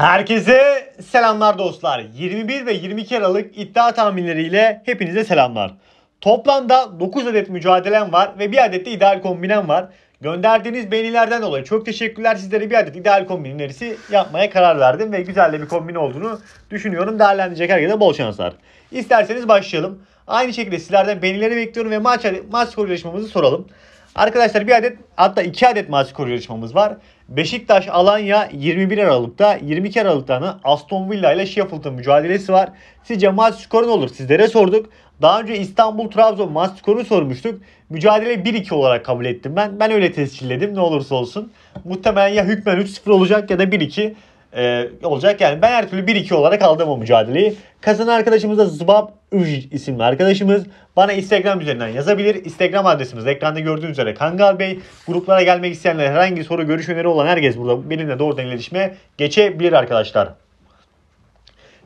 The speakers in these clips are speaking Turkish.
Herkese selamlar dostlar. 21 ve 22 Aralık iddia tahminleriyle hepinize selamlar. Toplamda 9 adet mücadelem var ve bir adet de ideal kombinem var. Gönderdiğiniz beğenilerden dolayı çok teşekkürler. Sizlere bir adet ideal kombin önerisi yapmaya karar verdim ve güzel de bir kombin olduğunu düşünüyorum. Değerlendirecek herkese bol şanslar. İsterseniz başlayalım. Aynı şekilde sizlerden beğenileri bekliyorum ve maç, maç skoru yarışmamızı soralım. Arkadaşlar bir adet hatta iki adet maç skoru yarışmamız var. Beşiktaş Alanya 21 Aralık'ta 22 Aralık'ta Aston Villa ile Sheffield'ın mücadelesi var. Sizce maç skoru ne olur? Sizlere sorduk. Daha önce İstanbul Trabzon maç skoru sormuştuk. Mücadele 1-2 olarak kabul ettim ben. Ben öyle tescilledim ne olursa olsun. Muhtemelen ya hükmen 3-0 olacak ya da 1-2 e, olacak. Yani ben her türlü 1-2 olarak aldım o mücadeleyi. Kazanan arkadaşımız da Zbab Üj isimli arkadaşımız bana Instagram üzerinden yazabilir. Instagram adresimiz ekranda gördüğünüz üzere Kangal Bey. Gruplara gelmek isteyenler herhangi soru görüş öneri olan herkes burada benimle doğrudan iletişime geçebilir arkadaşlar.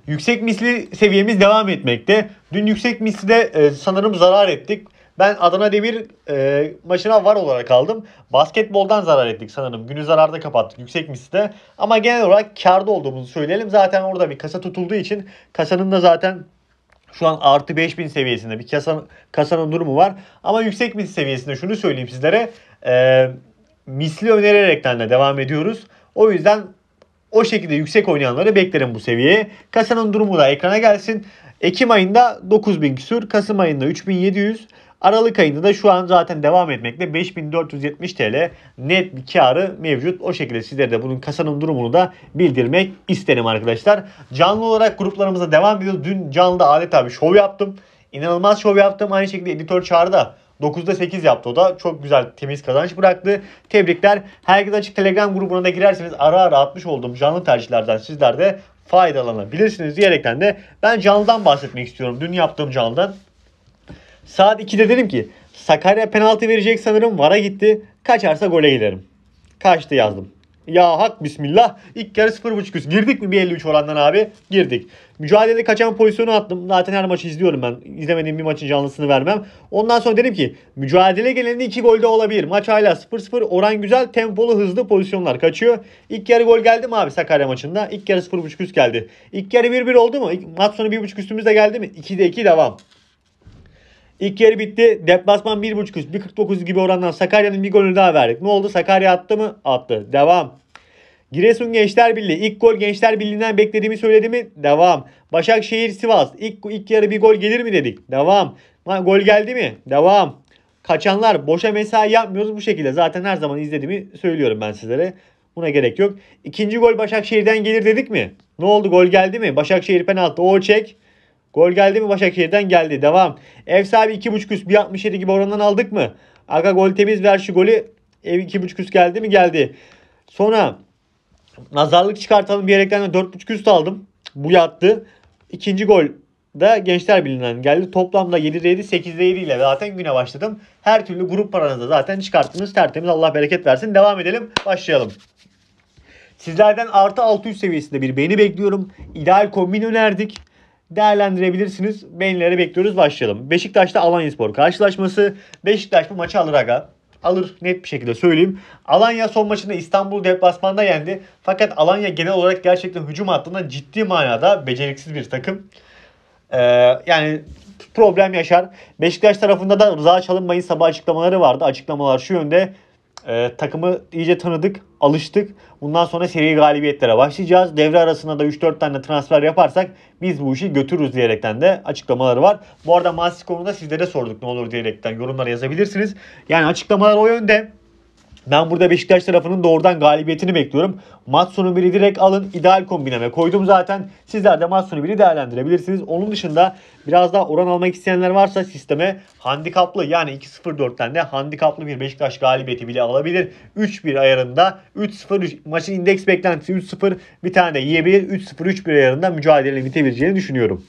Yüksek misli seviyemiz devam etmekte. Dün yüksek misli de e, sanırım zarar ettik. Ben Adana Demir e, maçına var olarak aldım. Basketboldan zarar ettik sanırım. Günü zararda kapattık yüksek misli Ama genel olarak karda olduğumuzu söyleyelim. Zaten orada bir kasa tutulduğu için kasanın da zaten şu an artı 5000 seviyesinde bir kasa, kasanın durumu var. Ama yüksek bir seviyesinde şunu söyleyeyim sizlere. E, misli önererekten de devam ediyoruz. O yüzden o şekilde yüksek oynayanları beklerim bu seviyeye. Kasanın durumu da ekrana gelsin. Ekim ayında 9000 küsür, Kasım ayında 3700, Aralık ayında da şu an zaten devam etmekte 5470 TL net bir karı mevcut. O şekilde sizlere de bunun kasanın durumunu da bildirmek isterim arkadaşlar. Canlı olarak gruplarımıza devam ediyoruz. Dün canlıda adeta bir şov yaptım. İnanılmaz şov yaptım. Aynı şekilde editör çağrıda 9'da 8 yaptı o da. Çok güzel temiz kazanç bıraktı. Tebrikler. Herkes Açık Telegram grubuna da girerseniz ara ara atmış olduğum canlı tercihlerden sizler de faydalanabilirsiniz diyerekten de ben canlıdan bahsetmek istiyorum. Dün yaptığım canlıdan. Saat 2'de dedim ki Sakarya penaltı verecek sanırım vara gitti. Kaçarsa gole giderim. Kaçtı yazdım. Ya hak bismillah. İlk yarı 0.5 üst. Girdik mi bir 53 orandan abi? Girdik. Mücadelede kaçan pozisyonu attım. Zaten her maçı izliyorum ben. İzlemediğim bir maçın canlısını vermem. Ondan sonra dedim ki mücadele geleni 2 golde olabilir. Maç hala 0-0. Oran güzel. Tempolu hızlı pozisyonlar kaçıyor. İlk yarı gol geldi mi abi Sakarya maçında? İlk yarı 0.5 üst geldi. İlk yarı 1-1 oldu mu? Maç sonu 1.5 üstümüz de geldi mi? 2'de 2 devam. İlk yarı bitti. Deplasman 1.5 üst. 1.49 gibi orandan Sakarya'nın bir golünü daha verdik. Ne oldu? Sakarya attı mı? Attı. Devam. Giresun Gençler Birliği. İlk gol Gençler Birliği'nden beklediğimi söyledi mi? Devam. Başakşehir Sivas. İlk, ilk yarı bir gol gelir mi dedik? Devam. gol geldi mi? Devam. Kaçanlar. Boşa mesai yapmıyoruz bu şekilde. Zaten her zaman izlediğimi söylüyorum ben sizlere. Buna gerek yok. İkinci gol Başakşehir'den gelir dedik mi? Ne oldu? Gol geldi mi? Başakşehir penaltı. O çek. Gol geldi mi Başakşehir'den geldi. Devam. Ev sahibi 2.5 üst 1.67 gibi orandan aldık mı? Aga gol temiz ver şu golü. Ev 2.5 üst geldi mi? Geldi. Sonra nazarlık çıkartalım bir diyerekten 4.5 üst aldım. Bu yattı. İkinci gol da Gençler bilinen geldi. Toplamda 7'de 7, 8'de 7 ile zaten güne başladım. Her türlü grup paranızı zaten çıkarttınız. Tertemiz Allah bereket versin. Devam edelim. Başlayalım. Sizlerden artı 600 seviyesinde bir beğeni bekliyorum. İdeal kombin önerdik değerlendirebilirsiniz. Beğenileri bekliyoruz. Başlayalım. Beşiktaş'ta Alanyaspor karşılaşması. Beşiktaş bu maçı alır aga. Alır net bir şekilde söyleyeyim. Alanya son maçında İstanbul deplasmanda yendi. Fakat Alanya genel olarak gerçekten hücum hattında ciddi manada beceriksiz bir takım. Ee, yani problem yaşar. Beşiktaş tarafında da Rıza Çalınmay'ın sabah açıklamaları vardı. Açıklamalar şu yönde. E, takımı iyice tanıdık, alıştık. Bundan sonra seri galibiyetlere başlayacağız. Devre arasında da 3-4 tane transfer yaparsak biz bu işi götürürüz diyerekten de açıklamaları var. Bu arada Masikon'u konuda sizlere sorduk ne olur diyerekten yorumlara yazabilirsiniz. Yani açıklamalar o yönde. Ben burada Beşiktaş tarafının doğrudan galibiyetini bekliyorum. Maç biri direkt alın. ideal kombineme koydum zaten. Sizler de maç biri değerlendirebilirsiniz. Onun dışında biraz daha oran almak isteyenler varsa sisteme handikaplı yani 2-0-4'ten de handikaplı bir Beşiktaş galibiyeti bile alabilir. 3-1 ayarında 3-0 maçın indeks beklentisi 3-0 bir tane de yiyebilir. 3-0-3-1 ayarında mücadelenin bitebileceğini düşünüyorum.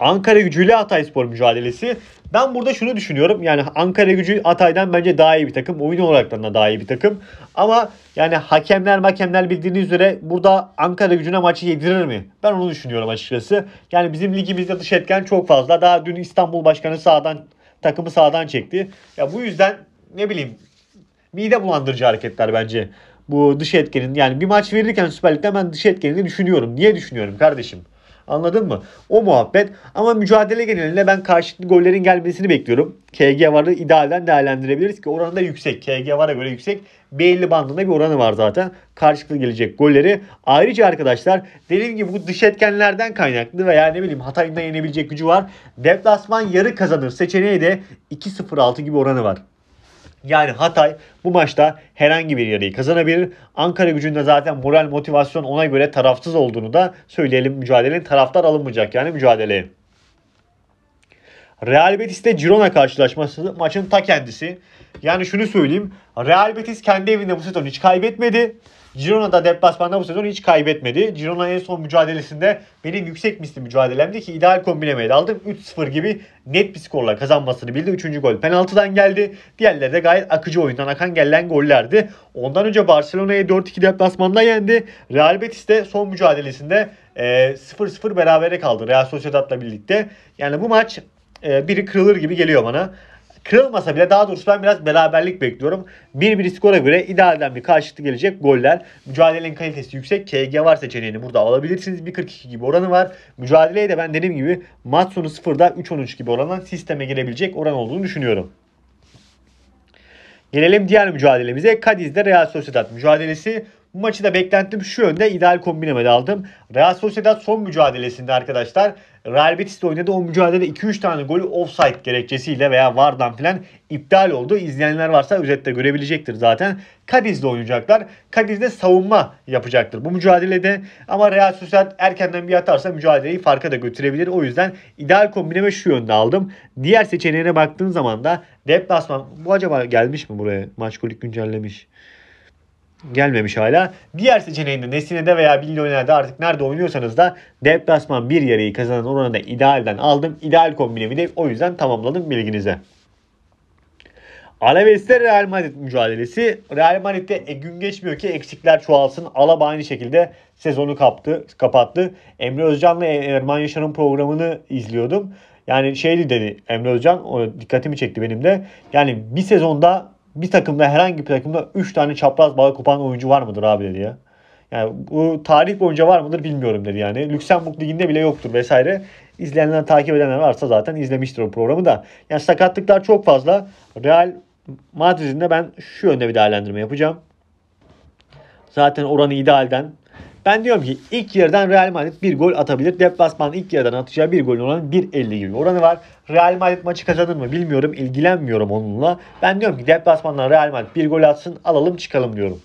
Ankara gücüyle Hatay Spor mücadelesi. Ben burada şunu düşünüyorum. Yani Ankara gücü Atay'dan bence daha iyi bir takım. Oyun olarak da daha iyi bir takım. Ama yani hakemler hakemler bildiğiniz üzere burada Ankara gücüne maçı yedirir mi? Ben onu düşünüyorum açıkçası. Yani bizim ligimizde dış etken çok fazla. Daha dün İstanbul Başkanı sağdan takımı sağdan çekti. Ya bu yüzden ne bileyim mide bulandırıcı hareketler bence. Bu dış etkenin yani bir maç verirken Süper Lig'de ben dış etkenini düşünüyorum. Niye düşünüyorum kardeşim? Anladın mı? O muhabbet. Ama mücadele genelinde ben karşılıklı gollerin gelmesini bekliyorum. KG varı idealden değerlendirebiliriz ki oranı da yüksek. KG vara göre yüksek. Belli bandında bir oranı var zaten. Karşılıklı gelecek golleri. Ayrıca arkadaşlar dediğim gibi bu dış etkenlerden kaynaklı veya ne bileyim Hatay'ın da yenebilecek gücü var. Deplasman yarı kazanır seçeneği de 2-0-6 gibi oranı var. Yani Hatay bu maçta herhangi bir yarıyı kazanabilir. Ankara gücünde zaten moral motivasyon ona göre tarafsız olduğunu da söyleyelim mücadelenin. Taraftar alınmayacak yani mücadele. Real Betis ile Girona karşılaşması maçın ta kendisi. Yani şunu söyleyeyim. Real Betis kendi evinde bu sezon hiç kaybetmedi. Girona'da deplasmanda bu sezon hiç kaybetmedi. Girona en son mücadelesinde benim yüksek misli mücadelemdi ki ideal kombinemeyi aldım. 3-0 gibi net bir skorla kazanmasını bildi. 3. gol penaltıdan geldi. Diğerleri de gayet akıcı oyundan akan gelen gollerdi. Ondan önce Barcelona'yı 4-2 deplasmanda yendi. Real Betis de son mücadelesinde 0-0 e, berabere kaldı Real Sociedad'la birlikte. Yani bu maç e, biri kırılır gibi geliyor bana kırılmasa bile daha doğrusu ben biraz beraberlik bekliyorum. 1-1 skora göre idealden bir karşılıklı gelecek goller. Mücadelenin kalitesi yüksek. KG var seçeneğini burada alabilirsiniz. 1.42 gibi oranı var. Mücadeleye de ben dediğim gibi maç sonu 0'da 3.13 gibi oranla sisteme girebilecek oran olduğunu düşünüyorum. Gelelim diğer mücadelemize. Cadiz'de Real Sociedad mücadelesi. Bu maçı da beklentim şu yönde ideal kombinemede aldım. Real Sociedad son mücadelesinde arkadaşlar Real Betis'te oynadı. O mücadelede 2-3 tane golü offside gerekçesiyle veya VAR'dan filan iptal oldu. İzleyenler varsa özette görebilecektir zaten. Kadiz'de oynayacaklar. Kadiz'de savunma yapacaktır bu mücadelede. Ama Real Sociedad erkenden bir atarsa mücadeleyi farka da götürebilir. O yüzden ideal kombineme şu yönde aldım. Diğer seçeneğine baktığın zaman da deplasman bu acaba gelmiş mi buraya? Maç golük güncellemiş gelmemiş hala. Diğer seçeneğinde Nesine'de veya Billioner'de artık nerede oynuyorsanız da deplasman bir yarayı kazanan oranı da idealden aldım. İdeal kombinemi de o yüzden tamamladım bilginize. Alaves'te Real Madrid mücadelesi. Real Madrid'de e, gün geçmiyor ki eksikler çoğalsın. Alaba aynı şekilde sezonu kaptı, kapattı. Emre Özcan'la e, Erman Yaşar'ın programını izliyordum. Yani şeydi dedi Emre Özcan, o dikkatimi çekti benim de. Yani bir sezonda bir takımda herhangi bir takımda 3 tane çapraz bağ kopan oyuncu var mıdır abi dedi ya. Yani bu tarih boyunca var mıdır bilmiyorum dedi yani. Lüksemburg liginde bile yoktur vesaire. İzleyenler takip edenler varsa zaten izlemiştir o programı da. Yani sakatlıklar çok fazla. Real Madrid'in de ben şu yönde bir değerlendirme yapacağım. Zaten oranı idealden ben diyorum ki ilk yarıdan Real Madrid bir gol atabilir. Deplasmanın ilk yarıdan atacağı bir golün oranı 1.50 gibi oranı var. Real Madrid maçı kazanır mı bilmiyorum. ilgilenmiyorum onunla. Ben diyorum ki deplasmandan Real Madrid bir gol atsın alalım çıkalım diyorum.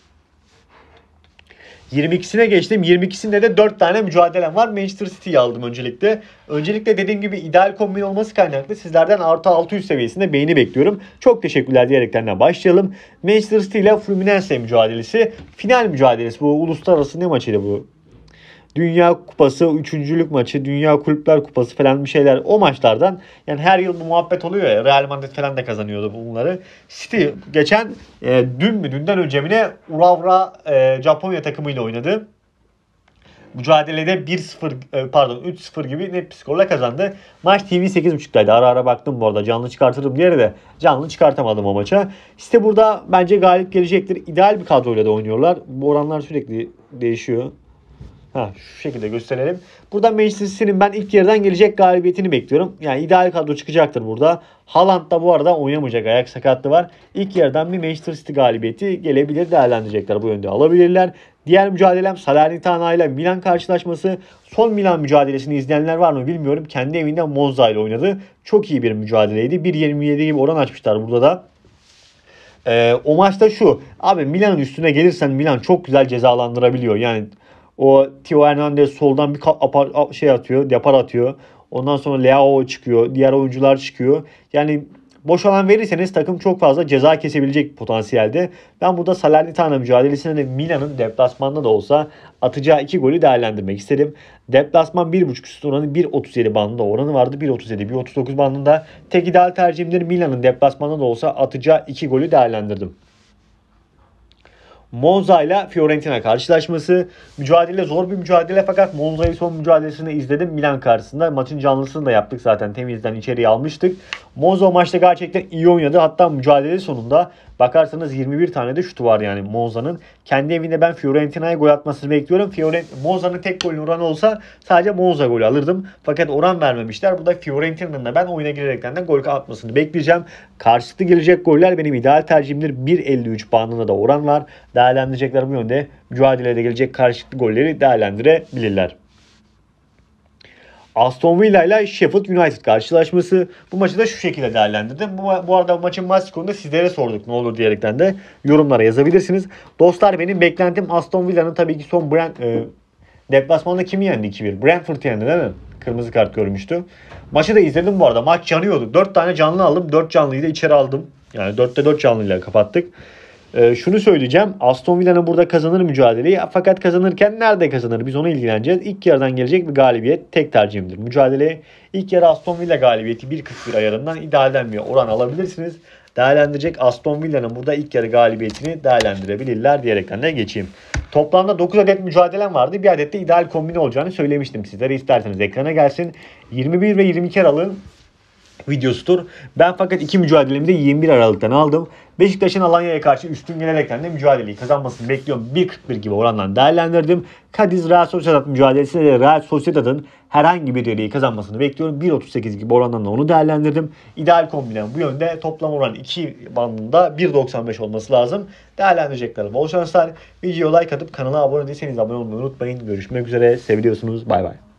22'sine geçtim. 22'sinde de 4 tane mücadelem var. Manchester City'yi aldım öncelikle. Öncelikle dediğim gibi ideal kombin olması kaynaklı sizlerden artı 600 seviyesinde beğeni bekliyorum. Çok teşekkürler diyerekten başlayalım. Manchester City ile Fluminense mücadelesi. Final mücadelesi. Bu uluslararası ne maçıydı bu? Dünya Kupası üçüncülük maçı, Dünya Kulüpler Kupası falan bir şeyler o maçlardan yani her yıl bu muhabbet oluyor ya Real Madrid falan da kazanıyordu bunları. City geçen e, dün mü dünden önce mi ne Uravra e, Japonya takımıyla oynadı. Mücadelede 1-0 e, pardon 3-0 gibi net bir skorla kazandı. Maç TV 8.30'daydı. Ara ara baktım bu arada canlı çıkartırım diye de canlı çıkartamadım o maça. İşte burada bence galip gelecektir. İdeal bir kadroyla da oynuyorlar. Bu oranlar sürekli değişiyor. Ha, şu şekilde gösterelim. Burada Manchester City'nin ben ilk yerden gelecek galibiyetini bekliyorum. Yani ideal kadro çıkacaktır burada. Haaland da bu arada oynamayacak. Ayak sakatlığı var. İlk yerden bir Manchester City galibiyeti gelebilir değerlendirecekler. Bu yönde alabilirler. Diğer mücadelem Salernitana ile Milan karşılaşması. Son Milan mücadelesini izleyenler var mı bilmiyorum. Kendi evinde Monza ile oynadı. Çok iyi bir mücadeleydi. 1.27 gibi oran açmışlar burada da. Ee, o maçta şu. Abi Milan'ın üstüne gelirsen Milan çok güzel cezalandırabiliyor. Yani o Tio Hernandez soldan bir apar, şey atıyor, depar atıyor. Ondan sonra Leao çıkıyor, diğer oyuncular çıkıyor. Yani boş alan verirseniz takım çok fazla ceza kesebilecek potansiyelde. Ben burada Salernitana mücadelesinde de Milan'ın deplasmanda da olsa atacağı iki golü değerlendirmek istedim. Deplasman 1.5 üstü oranı 1.37 bandında oranı vardı. 1.37, 1.39 bandında tek ideal tercihimdir. Milan'ın deplasmanda da olsa atacağı iki golü değerlendirdim. Monza ile Fiorentina karşılaşması. Mücadele zor bir mücadele fakat Monza'yı son mücadelesini izledim Milan karşısında. Maçın canlısını da yaptık zaten temizden içeriye almıştık. Monza maçta gerçekten iyi oynadı. Hatta mücadele sonunda Bakarsanız 21 tane de şutu var yani Monza'nın. Kendi evinde ben Fiorentina'ya gol atmasını bekliyorum. Fiorent Monza'nın tek golün oranı olsa sadece Monza golü alırdım. Fakat oran vermemişler. Bu da Fiorentina'nın da ben oyuna girerekten de gol atmasını bekleyeceğim. Karşılıklı gelecek goller benim ideal tercihimdir. 1.53 bandında da oran var. Değerlendirecekler bu yönde mücadelede gelecek karşılıklı golleri değerlendirebilirler. Aston Villa ile Sheffield United karşılaşması. Bu maçı da şu şekilde değerlendirdim. Bu, bu arada bu maçın maç skorunu sizlere sorduk ne olur diyerekten de yorumlara yazabilirsiniz. Dostlar benim beklentim Aston Villa'nın tabii ki son Brent, e, deplasmanda kimi yendi 2-1? Brentford yendi değil mi? Kırmızı kart görmüştü. Maçı da izledim bu arada. Maç yanıyordu. 4 tane canlı aldım. 4 canlıyı da içeri aldım. Yani 4'te 4 canlıyla kapattık. E, şunu söyleyeceğim. Aston Villa'nın burada kazanır mücadeleyi. Fakat kazanırken nerede kazanır? Biz ona ilgileneceğiz. İlk yarıdan gelecek bir galibiyet tek tercihimdir. Mücadele ilk yarı Aston Villa galibiyeti 1.41 ayarından idealden bir oran alabilirsiniz. Değerlendirecek Aston Villa'nın burada ilk yarı galibiyetini değerlendirebilirler diyerekten de geçeyim. Toplamda 9 adet mücadelem vardı. Bir adet de ideal kombine olacağını söylemiştim sizlere. isterseniz ekrana gelsin. 21 ve 22 Aralık'ın videosudur. Ben fakat iki mücadelemi de 21 Aralık'tan aldım. Beşiktaş'ın Alanya'ya karşı üstün gelerekten de mücadeleyi kazanmasını bekliyorum. 1.41 gibi orandan değerlendirdim. Kadiz Real Sociedad mücadelesinde de Real Sociedad'ın herhangi bir yeri kazanmasını bekliyorum. 1.38 gibi orandan da onu değerlendirdim. İdeal kombinem bu yönde. Toplam oran 2 bandında 1.95 olması lazım. Değerlendireceklerim bol şanslar. Videoya like atıp kanala abone değilseniz abone olmayı unutmayın. Görüşmek üzere. Seviyorsunuz. Bay bay.